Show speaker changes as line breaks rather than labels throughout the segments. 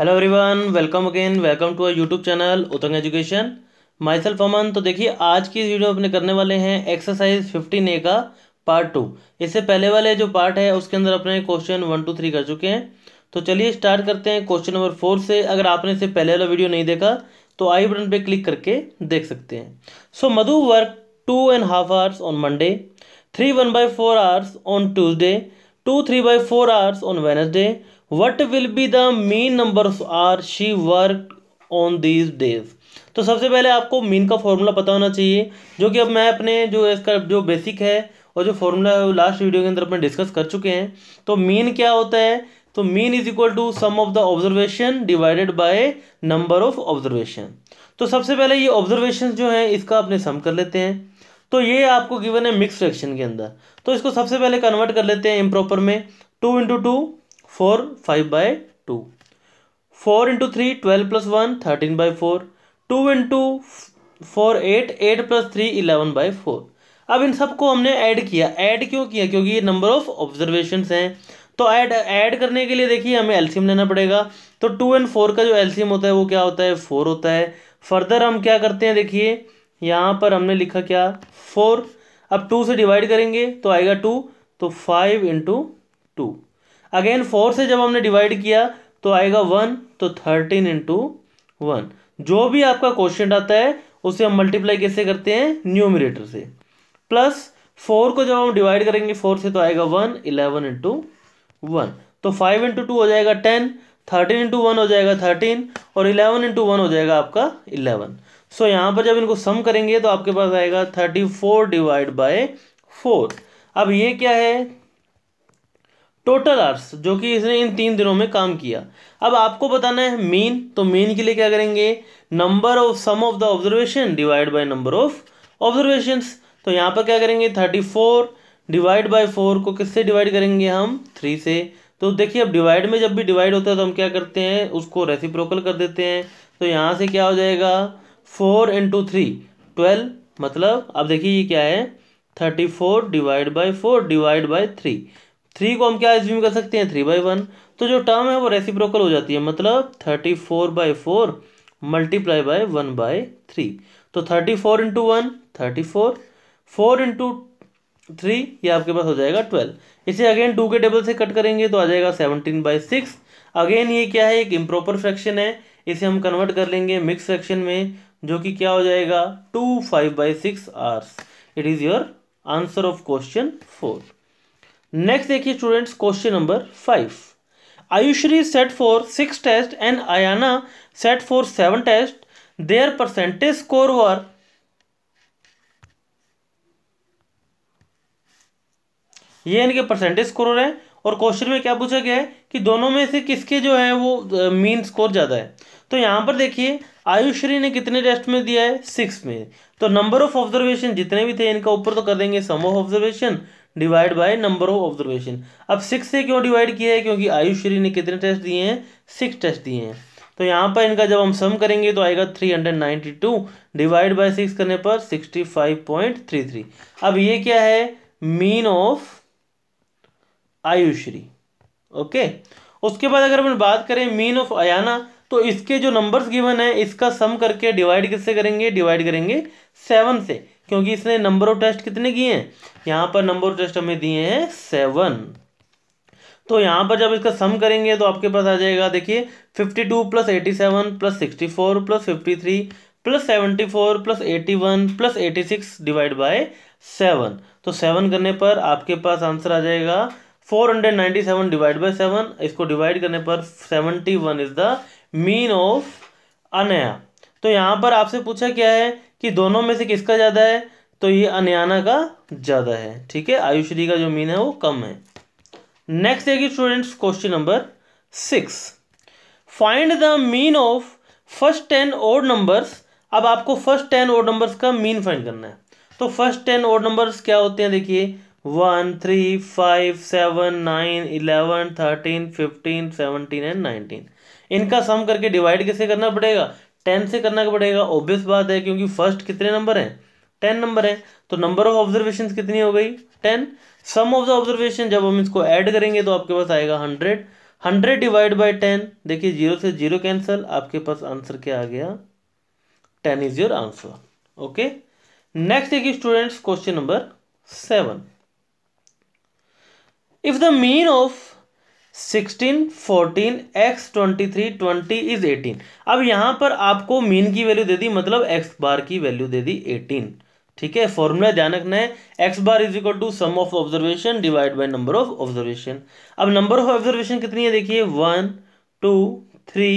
hello everyone welcome again welcome to our YouTube channel Utang education myself Aman तो देखिए आज की वीडियो अपने करने वाले हैं एक्सरसाइज फिफ्टीन ए का पार्ट टू इससे पहले वाले जो पार्ट है उसके अंदर अपने क्वेश्चन वन टू थ्री कर चुके हैं तो चलिए स्टार्ट करते हैं क्वेश्चन नंबर फोर से अगर आपने इसे पहले वाला वीडियो नहीं देखा तो आई बटन पर क्लिक करके देख सकते हैं so Madhu work two and half hours on Monday three one by four hours on Tuesday two three by four hours on Wednesday what will be the mean number are she work on these days तो सबसे पहले आपको mean का formula पता होना चाहिए जो कि अब मैं अपने जो इसका जो बेसिक है और जो फॉर्मूला है वो लास्ट वीडियो के अंदर अपने डिस्कस कर चुके हैं तो मीन क्या होता है तो mean is equal to sum of the observation divided by number of observation तो सबसे पहले ये ऑब्जर्वेशन जो है इसका अपने सम कर लेते हैं तो ये आपको गिवन है मिक्स फ्रैक्शन के अंदर तो इसको सबसे पहले कन्वर्ट कर लेते हैं इम्प्रॉपर में two into two four five by two four into three twelve plus one thirteen by four two into four eight eight plus three eleven by four अब इन सबको हमने ऐड किया ऐड क्यों किया क्योंकि ये नंबर ऑफ ऑब्जर्वेशन हैं तो ऐड ऐड करने के लिए देखिए हमें एलसीएम लेना पड़ेगा तो टू एंड फोर का जो एल्सीम होता है वो क्या होता है फोर होता है फर्दर हम क्या करते हैं देखिए यहाँ पर हमने लिखा क्या फोर अब टू से डिवाइड करेंगे तो आएगा टू तो five into two again four से जब हमने डिवाइड किया तो आएगा वन तो थर्टीन इंटू वन जो भी आपका क्वेश्चन आता है उसे हम मल्टीप्लाई कैसे करते हैं न्यूमिनेटर से प्लस फोर को जब हम डिवाइड करेंगे फोर से तो आएगा वन इलेवन इंटू वन तो फाइव इंटू टू हो जाएगा टेन थर्टीन इंटू वन हो जाएगा थर्टीन और इलेवन इंटू वन हो जाएगा आपका इलेवन सो so, यहाँ पर जब इनको सम करेंगे तो आपके पास आएगा thirty four divide by four अब ये क्या है टोटल आवर्स जो कि इसने इन तीन दिनों में काम किया अब आपको बताना है मीन तो मीन के लिए क्या करेंगे number of sum of the observation divide by number of observation तो यहाँ पर क्या करेंगे thirty four divide by four को किससे डिवाइड करेंगे हम थ्री से तो देखिए अब डिवाइड में जब भी डिवाइड होता है तो हम क्या करते हैं उसको रेसिप्रोकल कर देते हैं तो यहाँ से क्या हो जाएगा फोर इंटू थ्री ट्वेल्व मतलब अब देखिए ये क्या है thirty four divide by four divide by three three को हम क्या एज्यूम कर सकते हैं थ्री बाई वन तो जो टर्म है वो रेसिप्रोकल हो जाती है मतलब thirty four by four multiply by one by three तो thirty four into one thirty four four into three ये आपके पास हो जाएगा ट्वेल्व इसे अगेन टू के टेबल से कट करेंगे तो आ जाएगा सेवनटीन बाई सिक्स अगेन ये क्या है एक इम्प्रॉपर फ्रैक्शन है इसे हम कन्वर्ट कर लेंगे मिक्स फ्रैक्शन में जो कि क्या हो जाएगा two five by six ours it is your answer of question four next देखिए students question number five Ayushree set for six test and Ayana set for seven test their percentage score were ये इनके percentage score हैं और question में क्या पूछा गया है कि दोनों में से किसके जो है वो मीन स्कोर ज़्यादा है तो यहां पर देखिए आयुश्री ने कितने टेस्ट में दिया है सिक्स में तो नंबर ऑफ ऑब्जर्वेशन जितने भी थे इनका ऊपर तो कर देंगे sum of observation divide by number of observation अब सिक्स से क्यों डिवाइड किया है क्योंकि आयुष श्री ने कितने टेस्ट दिए हैं सिक्स टेस्ट दिए हैं तो यहाँ पर इनका जब हम सम करेंगे तो आएगा three hundred ninety two divide by six करने पर sixty five point three three अब ये क्या है मीन ऑफ आयुश्री ओके उसके बाद अगर हम बात करें मीन ऑफ अयाना तो इसके जो नंबर्स गिवन है इसका सम करके डिवाइड किससे करेंगे डिवाइड करेंगे सेवन से क्योंकि इसने नंबर ऑफ टेस्ट कितने किए हैं यहाँ पर नंबर ऑफ टेस्ट हमें दिए हैं सेवन तो यहाँ पर जब इसका सम करेंगे तो आपके पास आ जाएगा देखिए fifty two plus eighty seven plus sixty four plus fifty three plus seventy four plus eighty one plus eighty six divide by seven तो सेवन करने पर आपके पास आंसर आ जाएगा four hundred ninety seven divide by seven इसको divide करने पर seventy one is the mean of Anaya तो यहाँ पर आपसे पूछा क्या है कि दोनों में से किसका ज़्यादा है तो ये अनयाना का ज़्यादा है ठीक है आयुश्री का जो मीन है वो कम है नेक्स्ट है students question number six find the mean of first ten odd numbers अब आपको फर्स्ट टेन ओड नंबर्स का मीन फाइंड करना है तो फर्स्ट टेन ओड नंबर्स क्या होते हैं देखिए one three five seven nine eleven thirteen fifteen seventeen and nineteen इनका सम करके डिवाइड कैसे करना पड़ेगा टेन से करना पड़ेगा ऑब्वियस बात है क्योंकि फर्स्ट कितने नंबर हैं टेन नंबर है तो नंबर ऑफ ऑब्जर्वेशन कितनी हो गई ten sum of the observation जब हम इसको ऐड करेंगे तो आपके पास आएगा hundred hundred divide by ten देखिए जीरो से जीरो कैंसिल आपके पास आंसर क्या आ गया ten is your answer okay next देखिए students question number seven if the mean of sixteen fourteen x twenty three twenty is eighteen अब यहां पर आपको मीन की वैल्यू दे दी मतलब एक्स बार की वैल्यू दे दी एटीन ठीक है फॉर्मूला ध्यान रखना है x bar is equal to sum of observation divide by number of observation अब नंबर ऑफ ऑब्जर्वेशन कितनी है देखिए one two three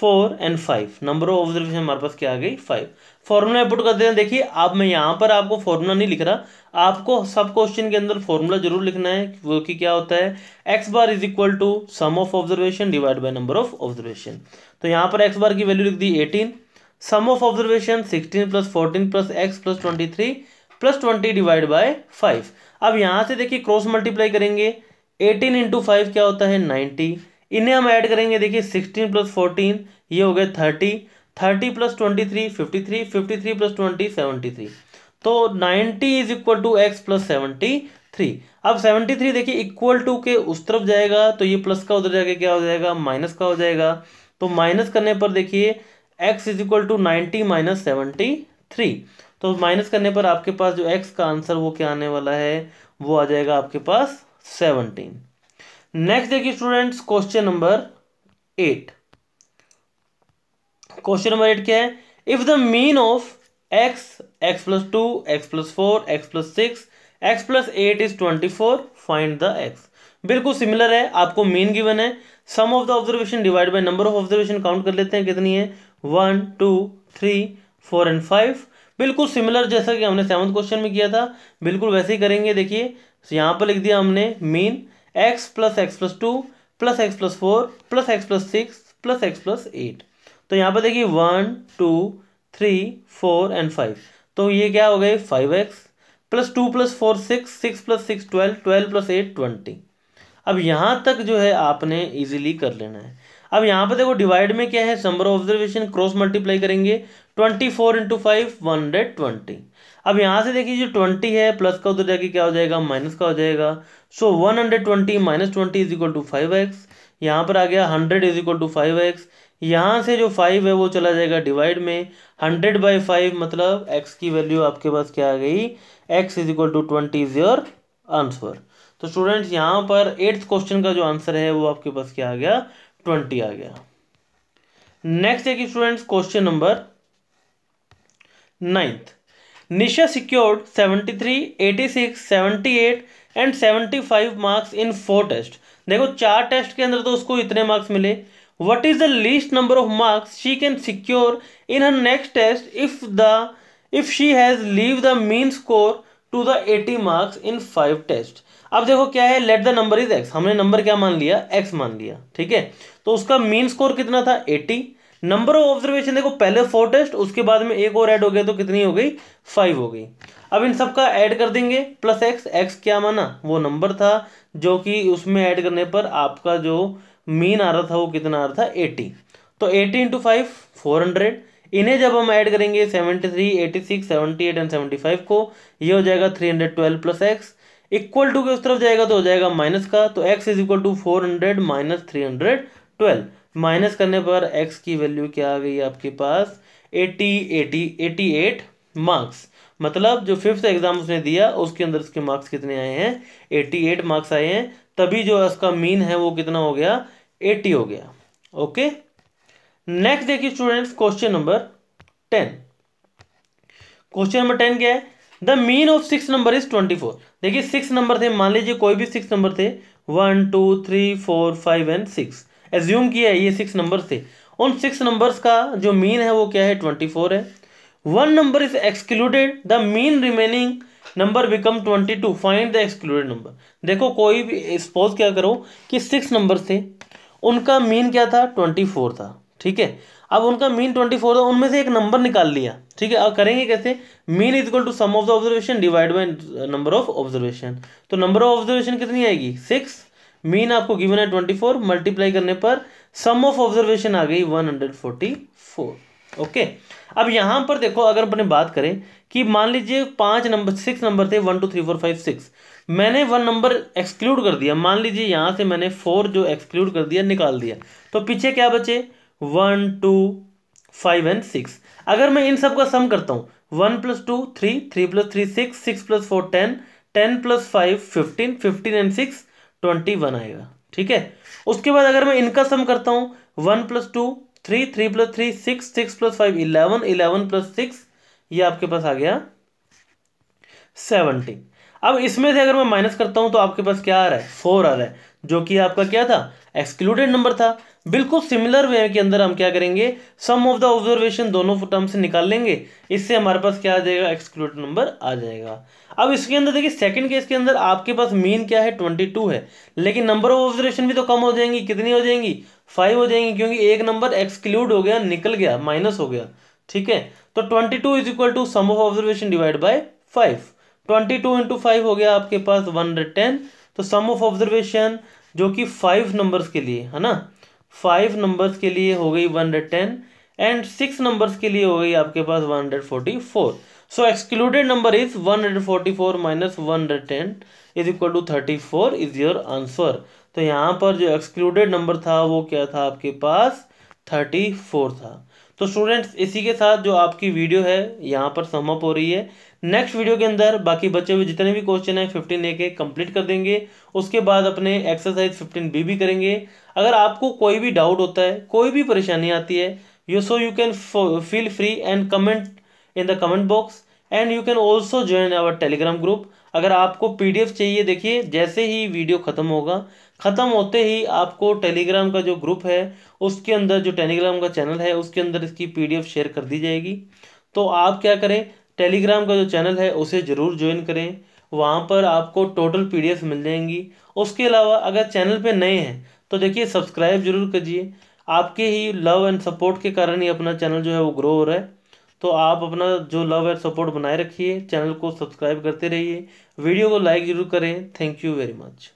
four and five number of observation हमारे पास क्या आ गई फाइव फॉर्मूला इनपुट करते हैं देखिए अब मैं यहां पर आपको फॉर्मूला नहीं लिख रहा आपको सब क्वेश्चन के अंदर फॉर्मूला जरूर लिखना है वो कि क्या होता है x bar is equal to sum of observation divide by number of observation तो यहाँ पर एक्स बार की वैल्यू लिख दी eighteen sum of observation sixteen plus fourteen plus x plus twenty three plus twenty divide by five अब यहाँ से देखिए क्रॉस मल्टीप्लाई करेंगे एटीन इंटू फाइव क्या होता है नाइन्टी इन्हें हम ऐड करेंगे देखिए सिक्सटीन प्लस फोर्टीन ये हो गए thirty thirty plus twenty three fifty three fifty three plus twenty seventy three तो 90 is equal to x plus seventy three अब सेवेंटी थ्री देखिए इक्वल टू के उस तरफ जाएगा तो ये प्लस का उधर जाके क्या हो जाएगा माइनस का हो जाएगा तो माइनस करने पर देखिए x is equal to ninety minus seventy three तो माइनस करने पर आपके पास जो एक्स का आंसर वो क्या आने वाला है वो आ जाएगा आपके पास सेवनटीन नेक्स्ट देखिए students question number eight question number eight क्या है if the mean of x x plus two x plus four x plus six x plus eight is twenty four find the x बिल्कुल similar है आपको mean given है sum of the observation divide by number of observation count कर लेते हैं कितनी है one two three four and five बिल्कुल सिमिलर जैसा कि हमने सेवन क्वेश्चन में किया था बिल्कुल वैसे ही करेंगे देखिए यहाँ पर लिख दिया हमने mean x plus x plus two plus x plus four plus x plus six plus x plus eight तो यहाँ पर देखिए one two three four and five तो ये क्या हो गए five x plus two plus four six six plus six twelve twelve plus eight twenty अब यहाँ तक जो है आपने इजीली कर लेना है अब यहाँ पर देखो डिवाइड में क्या है number of observation cross multiply करेंगे twenty four into five one hundred twenty अब यहाँ से देखिए जो ट्वेंटी है प्लस का उधर जाके क्या हो जाएगा माइनस का हो जाएगा so one hundred twenty minus twenty is equal to five x यहाँ पर आ गया hundred is equal to five x यहाँ से जो फाइव है वो चला जाएगा डिवाइड में हंड्रेड बाई फाइव मतलब एक्स की वैल्यू आपके पास क्या आ गई x is equal to twenty is your answer तो स्टूडेंट्स यहाँ पर एट्थ क्वेश्चन का जो आंसर है वो आपके पास क्या आ गया ट्वेंटी आ गया नेक्स्ट है कि students question number ninth Nisha secured seventy three eighty six seventy eight and seventy five marks in four test देखो चार टेस्ट के अंदर तो उसको इतने मार्क्स मिले what is the least number of marks she can secure in her next test if the if she has leave the mean score to the eighty marks in five test अब देखो क्या है let the number is x हमने number क्या मान लिया x मान लिया ठीक है तो उसका मीन स्कोर कितना था एटी नंबर ऑफ ऑब्जर्वेशन देखो पहले फोर टेस्ट उसके बाद में एक और ऐड हो गया तो कितनी हो गई फाइव हो गई अब इन सबका ऐड कर देंगे प्लस एक्स एक्स क्या माना वो नंबर था जो कि उसमें ऐड करने पर आपका जो मीन आ रहा था वो कितना आ रहा था एटी तो eighty into five four hundred इन्हें जब हम ऐड करेंगे seventy three eighty six seventy eight and seventy five को ये हो जाएगा three hundred twelve plus x equal to के उस तरफ जाएगा तो हो जाएगा माइनस का तो x is equal to four hundred minus three hundred twelve minus करने पर एक्स की वैल्यू क्या आ गई आपके पास eighty eighty eighty eight marks मतलब जो फिफ्थ एग्जाम उसने दिया उसके अंदर उसके मार्क्स कितने आए हैं एटी एट मार्क्स आए हैं तभी जो इसका मीन है वो कितना हो गया एटी हो गया ओके नेक्स्ट देखिए students question number ten question number ten क्या है the mean of six number is twenty four देखिए सिक्स नंबर थे मान लीजिए कोई भी सिक्स नंबर थे one two three four five and six assume किया है ये सिक्स नंबर थे उन सिक्स नंबर्स का जो मीन है वो क्या है ट्वेंटी है one number is excluded the mean remaining number become twenty two find the excluded number देखो कोई भी सपोज क्या करो कि सिक्स नंबर थे उनका मीन क्या था ट्वेंटी फोर था ठीक है अब उनका मीन ट्वेंटी फोर था उनमें से एक नंबर निकाल लिया ठीक है अब करेंगे कैसे mean is equal to sum of the observation divide by number of observation तो नंबर ऑफ ऑब्जर्वेशन कितनी आएगी सिक्स मीन आपको गिवन है ट्वेंटी फोर मल्टीप्लाई करने पर सम ऑफ ऑब्जर्वेशन आ गई one hundred forty four okay अब यहां पर देखो अगर अपने बात करें कि मान लीजिए पांच नंबर सिक्स नंबर थे one two three four five six मैंने वन नंबर एक्सक्लूड कर दिया मान लीजिए यहाँ से मैंने फोर जो एक्सक्लूड कर दिया निकाल दिया तो पीछे क्या बचे one two five and six अगर मैं इन सब का सम करता हूँ one plus two three three plus three six six plus four ten ten plus five fifteen fifteen and six twenty one आएगा ठीक है उसके बाद अगर मैं इनका सम करता हूँ one plus two three three plus three six six plus five eleven eleven plus six ये आपके पास आ गया सेवनटी अब इसमें से अगर मैं माइनस करता हूं तो आपके पास क्या आ रहा है फोर आ रहा है जो कि आपका क्या था एक्सक्लूडेड नंबर था बिल्कुल सिमिलर वे के अंदर हम क्या करेंगे सम ऑफ द ऑब्जर्वेशन दोनों टर्म से निकाल लेंगे इससे हमारे पास क्या आ जाएगा एक्सक्लूडेड नंबर आ जाएगा अब इसके अंदर देखिए सेकंड केस के अंदर आपके पास मीन क्या है ट्वेंटी टू है लेकिन नंबर ऑफ ऑब्जर्वेशन भी तो कम हो जाएंगी कितनी हो जाएंगी फाइव हो जाएंगी क्योंकि एक नंबर एक्सक्लूड हो गया निकल गया माइनस हो गया ठीक है तो twenty two is equal to sum of observation divide by five twenty two into five हो गया आपके पास वन हंड्रेड टेन तो सम ऑफ ऑब्जर्वेशन जो कि फाइव नंबर्स के लिए है ना फाइव नंबर्स के लिए हो गई one hundred ten and six numbers के लिए हो गई आपके पास one hundred forty four so excluded number is one hundred forty four minus one hundred ten is equal to thirty four is your answer तो यहाँ पर जो एक्सक्लूडेड नंबर था वो क्या था आपके पास थर्टी फोर था तो स्टूडेंट्स इसी के साथ जो आपकी वीडियो है यहाँ पर समअप हो रही है नेक्स्ट वीडियो के अंदर बाकी बच्चे भी जितने भी क्वेश्चन हैं फिफ्टीन ए के कंप्लीट कर देंगे उसके बाद अपने एक्सरसाइज फिफ्टीन बी भी करेंगे अगर आपको कोई भी डाउट होता है कोई भी परेशानी आती है you so you can feel free and comment in the comment box and you can also join our Telegram group अगर आपको पीडीएफ चाहिए देखिए जैसे ही वीडियो ख़त्म होगा ख़त्म होते ही आपको टेलीग्राम का जो ग्रुप है उसके अंदर जो टेलीग्राम का चैनल है उसके अंदर इसकी पीडीएफ शेयर कर दी जाएगी तो आप क्या करें टेलीग्राम का जो चैनल है उसे ज़रूर ज्वाइन करें वहाँ पर आपको टोटल एफ मिल जाएंगी उसके अलावा अगर चैनल पर नए हैं तो देखिए सब्सक्राइब जरूर कीजिए आपके ही लव एंड सपोर्ट के कारण ही अपना चैनल जो है वो ग्रो हो रहा है तो आप अपना जो लव एंड सपोर्ट बनाए रखिए चैनल को सब्सक्राइब करते रहिए वीडियो को लाइक ज़रूर करें थैंक यू वेरी मच